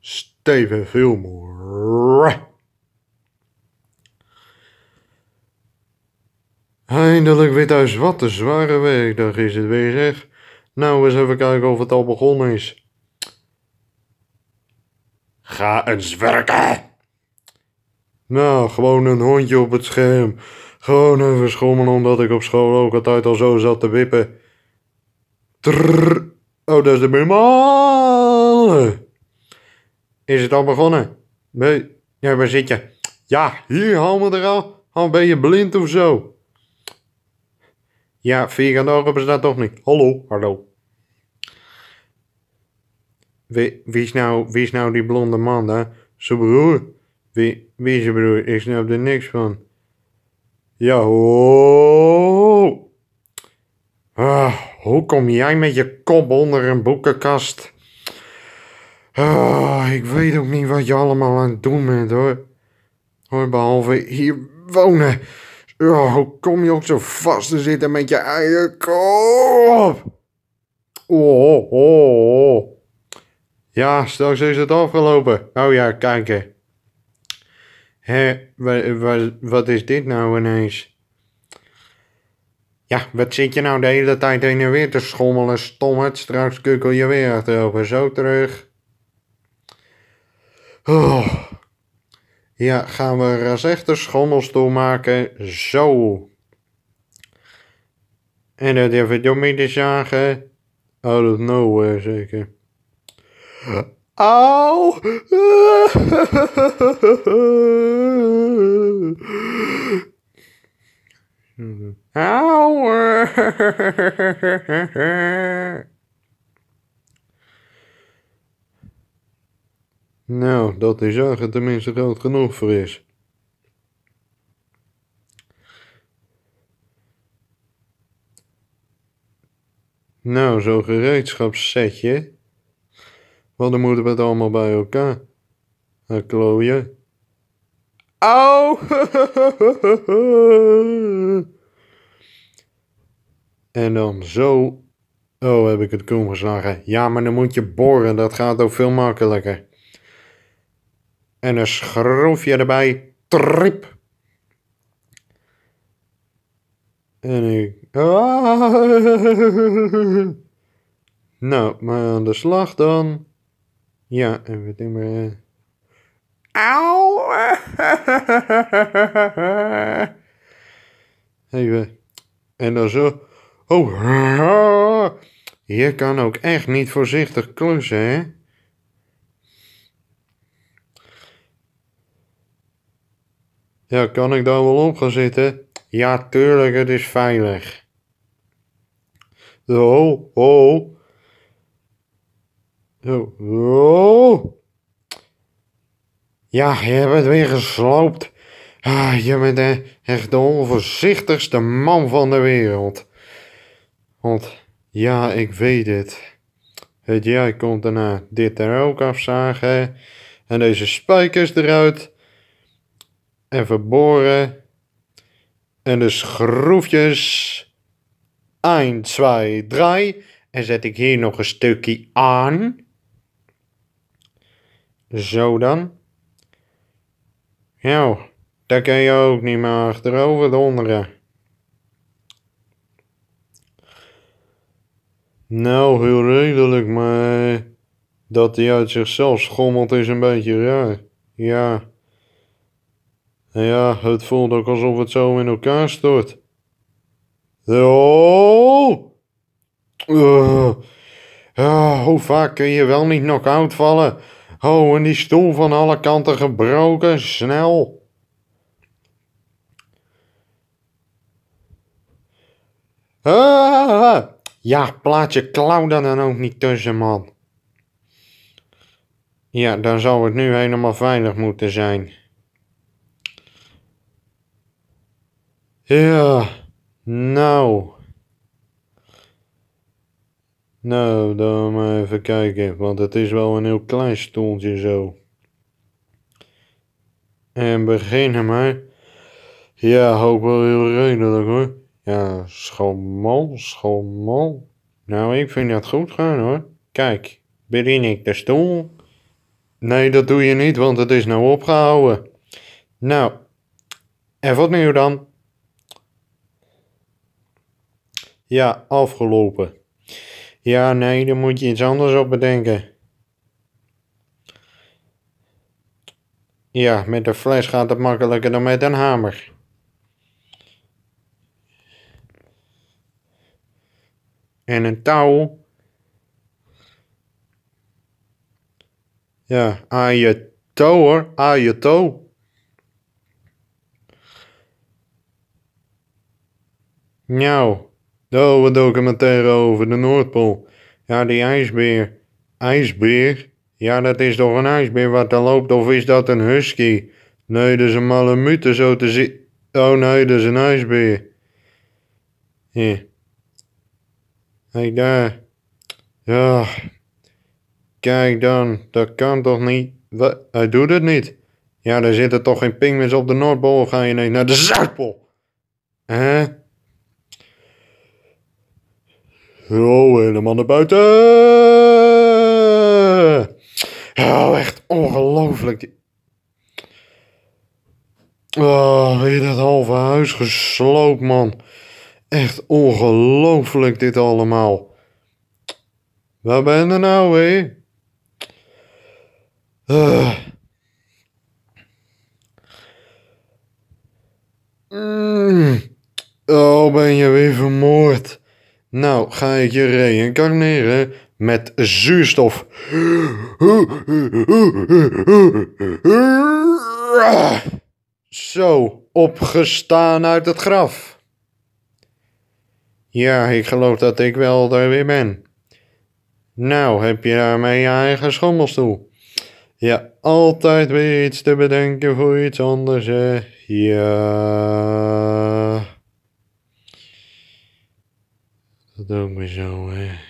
Steven Fillmore. Eindelijk weer thuis. Wat een zware werkdag is het weer, weg. Nou, eens even kijken of het al begonnen is. Ga eens werken! Nou, gewoon een hondje op het scherm. Gewoon even schommelen omdat ik op school ook altijd al zo zat te wippen. Oh, dat is de buurman! Is het al begonnen? Nee, waar zit je? Ja, hier, haal me er al. Al ben je blind of zo. Ja, vierkante ogen dat toch niet. Hallo, hallo. Wie, wie, is, nou, wie is nou die blonde man hè? Zijn broer. Wie, wie is zijn broer? Ik snap er niks van. Ja, Ah, hoe kom jij met je kop onder een boekenkast? Ah, ik weet ook niet wat je allemaal aan het doen bent hoor. Hoor, behalve hier wonen. Oh, hoe kom je ook zo vast te zitten met je eigen kop? Oh, oh, oh. oh. Ja, straks is het afgelopen. Oh ja, kijken. Hé, wat, wat is dit nou ineens? Ja, wat zit je nou de hele tijd heen en weer te schommelen, stommerd? Straks kukkel je weer achterover. Zo terug. Oh. Ja, gaan we rechte schommels doormaken. Zo. En dat even Dommy te zagen. Out of nowhere, zeker. Au! Au! Nou, dat die zagen tenminste groot genoeg voor is. Nou, zo'n gereedschapssetje. Wat dan moeten we het allemaal bij elkaar? Een klooien. Au! en dan zo. Oh, heb ik het krom geslagen. Ja, maar dan moet je boren. Dat gaat ook veel makkelijker en een schroefje erbij. Trip. En ik, Nou, maar aan de slag dan. Ja, en we doen maar. Auw! Even. En dan zo. Oh, je kan ook echt niet voorzichtig klussen, hè? Ja, kan ik daar wel op gaan zitten? Ja, tuurlijk, het is veilig. Zo, oh. Zo, oh. Ja, je het weer gesloopt. Ah, je bent de echt de onvoorzichtigste man van de wereld. Want, ja, ik weet het. Het jij komt daarna dit er ook afzagen. En deze spijkers eruit en verboren. En de schroefjes. 1, 2, 3. En zet ik hier nog een stukje aan. Zo dan. Ja, dat kan je ook niet meer achterover donderen. Nou, heel redelijk, maar dat hij uit zichzelf schommelt is een beetje raar. Ja. Nou ja, het voelt ook alsof het zo in elkaar stort. Oh! hoe vaak kun je wel niet nog uitvallen? vallen? Oh, en die stoel van alle kanten gebroken, snel. Ah, ja, plaat je klauw dan, dan ook niet tussen, man. Ja, dan zou het nu helemaal veilig moeten zijn. Ja, nou. Nou, dan maar even kijken, want het is wel een heel klein stoeltje zo. En beginnen maar. Ja, hoop wel heel redelijk hoor. Ja, schommel, schommel. Nou, ik vind dat goed gaan hoor. Kijk, bedien ik de stoel? Nee, dat doe je niet, want het is nou opgehouden. Nou, en wat nu dan? Ja, afgelopen. Ja, nee, dan moet je iets anders op bedenken. Ja, met de fles gaat het makkelijker dan met een hamer. En een touw. Ja, aan je touw hoor, aan je touw. Nou, Oh, een documentaire over de Noordpool. Ja, die ijsbeer. Ijsbeer? Ja, dat is toch een ijsbeer wat er loopt, of is dat een husky? Nee, dat is een malamute zo te zien. Oh nee, dat is een ijsbeer. Hé, Kijk daar. Ja. Kijk dan, dat kan toch niet? Wat? Hij doet het niet. Ja, daar zitten toch geen pingwins op de Noordpool? ga je nee naar de Zuidpool? Hè? Oh helemaal naar buiten. Ja, oh, echt ongelooflijk. Oh, weer dat halve huis gesloopt, man. Echt ongelooflijk dit allemaal. Waar ben je nou, hé? Uh. Eh. Mm. Oh, ben je weer vermoord. Nou ga ik je reïncarneren met zuurstof. Zo, opgestaan uit het graf. Ja, ik geloof dat ik wel daar weer ben. Nou, heb je daarmee je eigen schommelstoel? Ja, altijd weer iets te bedenken voor iets anders, hè? Ja. Algodão, beijão, é.